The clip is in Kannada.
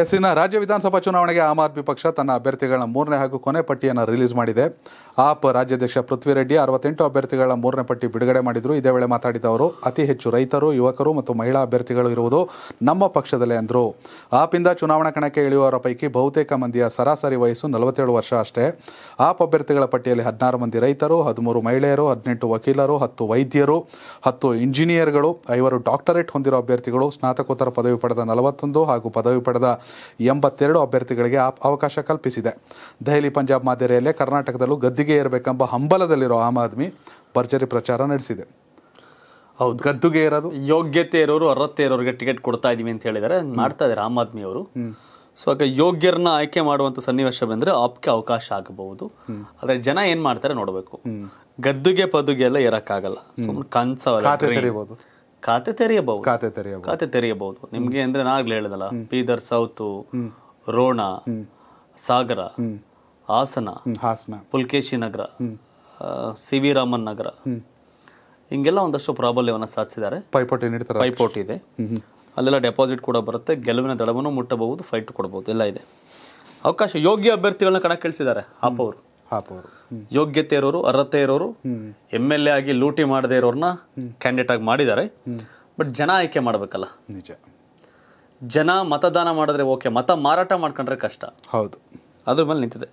ಎಸ್ಸಿನ ರಾಜ್ಯ ವಿಧಾನಸಭಾ ಚುನಾವಣೆಗೆ ಆಮ್ ಆದ್ಮಿ ಪಕ್ಷ ತನ್ನ ಅಭ್ಯರ್ಥಿಗಳ ಮೂರನೇ ಹಾಗೂ ಕೊನೆ ಪಟ್ಟಿಯನ್ನು ರಿಲೀಸ್ ಮಾಡಿದೆ ಆಪ್ ರಾಜ್ಯಾಧ್ಯಕ್ಷ ಪೃಥ್ವಿ ರೆಡ್ಡಿ ಅರವತ್ತೆಂಟು ಅಭ್ಯರ್ಥಿಗಳ ಮೂರನೇ ಪಟ್ಟಿ ಬಿಡುಗಡೆ ಮಾಡಿದರು ಇದೇ ವೇಳೆ ಮಾತಾಡಿದ ಅವರು ಅತಿ ಹೆಚ್ಚು ರೈತರು ಯುವಕರು ಮತ್ತು ಮಹಿಳಾ ಅಭ್ಯರ್ಥಿಗಳು ಇರುವುದು ನಮ್ಮ ಪಕ್ಷದಲ್ಲೇ ಎಂದರು ಆಪಿಂದ ಚುನಾವಣಾ ಕಣಕ್ಕೆ ಇಳಿಯುವವರ ಪೈಕಿ ಬಹುತೇಕ ಮಂದಿಯ ಸರಾಸರಿ ವಯಸ್ಸು ನಲವತ್ತೇಳು ವರ್ಷ ಅಷ್ಟೇ ಆಪ್ ಅಭ್ಯರ್ಥಿಗಳ ಪಟ್ಟಿಯಲ್ಲಿ ಹದಿನಾರು ಮಂದಿ ರೈತರು ಹದಿಮೂರು ಮಹಿಳೆಯರು ಹದಿನೆಂಟು ವಕೀಲರು ಹತ್ತು ವೈದ್ಯರು ಹತ್ತು ಇಂಜಿನಿಯರ್ಗಳು ಐವರು ಡಾಕ್ಟರೇಟ್ ಹೊಂದಿರುವ ಅಭ್ಯರ್ಥಿಗಳು ಸ್ನಾತಕೋತ್ತರ ಪದವಿ ಪಡೆದ ನಲವತ್ತೊಂದು ಹಾಗೂ ಪದವಿ ಪಡೆದ ಎಂಬತ್ತೆರಡು ಅಭ್ಯರ್ಥಿಗಳಿಗೆ ಅವಕಾಶ ಕಲ್ಪಿಸಿದೆ ದೆಹಲಿ ಪಂಜಾಬ್ ಮಾದರಿಯಲ್ಲೇ ಕರ್ನಾಟಕದಲ್ಲೂ ಗದ್ದಿಗೆ ಏರಬೇಕೆಂಬ ಹಂಬಲದಲ್ಲಿರೋ ಆಮ್ ಆದ್ಮಿ ಭರ್ಜರಿ ಪ್ರಚಾರ ನಡೆಸಿದೆ ಹೌದು ಗದ್ದುಗೆ ಇರೋದು ಯೋಗ್ಯತೆ ಇರೋರು ಅರ್ಹತೆ ಇರೋರಿಗೆ ಟಿಕೆಟ್ ಕೊಡ್ತಾ ಇದೀವಿ ಅಂತ ಹೇಳಿದರೆ ಮಾಡ್ತಾ ಇದ್ದಾರೆ ಆಮ್ ಆದ್ಮಿ ಅವರು ಸೊ ಆಗ ಯೋಗ್ಯರನ್ನ ಆಯ್ಕೆ ಮಾಡುವಂತ ಸನ್ನಿವೇಶ ಬಂದ್ರೆ ಆಪ್ಗೆ ಅವಕಾಶ ಆಗಬಹುದು ಆದ್ರೆ ಜನ ಏನ್ ಮಾಡ್ತಾರೆ ನೋಡ್ಬೇಕು ಗದ್ದುಗೆ ಪದುಗೆ ಎಲ್ಲ ಇರೋಕ್ಕಾಗಲ್ಲ ಸುಮ್ಮನೆ ಕನ್ಸವಲ್ಲ ಖಾತೆ ತೆರೆಯಬಹುದು ಖಾತೆ ತೆರೆಯಬಹುದು ಖಾತೆ ತೆರೆಯಬಹುದು ನಿಮ್ಗೆ ಅಂದ್ರೆ ನಾಗ್ಲೇ ಹೇಳದಲ್ಲ Bidar south Rona Sagar Hassan Hassan Pulakeshi Nagar C V Raman Nagar ಹಿಂಗೆಲ್ಲ ಒಂದಷ್ಟು ಪ್ರಾಬಲ್ಯವನ್ನು ಸಾಧಿಸಿದ್ದಾರೆ ಪೈಪೋಟಿ ನೀಡ್ತಾರೆ ಪೈಪೋಟಿ ಇದೆ ಅಲ್ಲೆಲ್ಲ ಡೆಪಾಸಿಟ್ ಕೂಡ ಬರುತ್ತೆ ಗೆಲುವಿನ ದಳವನ್ನು ಮುಟ್ಟಬಹುದು ಫೈಟ್ ಕೊಡಬಹುದು ಎಲ್ಲ ಇದೆ ಅವಕಾಶ ಯೋಗ್ಯ ಅಭ್ಯರ್ಥಿಗಳನ್ನ ಕಣಕ್ಕೆ ಕಳಿಸಿದ್ದಾರೆ ಪಾಪ ಅವರು ಯೋಗ್ಯತೆ ಇರೋರು ಅರ್ಹತೆ ಇರೋರು ಎಮ್ ಎಲ್ ಎ ಆಗಿ ಲೂಟಿ ಮಾಡದೇ ಇರೋರನ್ನ ಕ್ಯಾಂಡಿಡೇಟ್ ಆಗಿ ಮಾಡಿದ್ದಾರೆ ಬಟ್ ಜನ ಆಯ್ಕೆ ಮಾಡಬೇಕಲ್ಲ ನಿಜ ಜನ ಮತದಾನ ಮಾಡಿದ್ರೆ ಓಕೆ ಮತ ಮಾರಾಟ ಮಾಡ್ಕೊಂಡ್ರೆ ಕಷ್ಟ ಹೌದು ಅದ್ರ ಮೇಲೆ ನಿಂತಿದೆ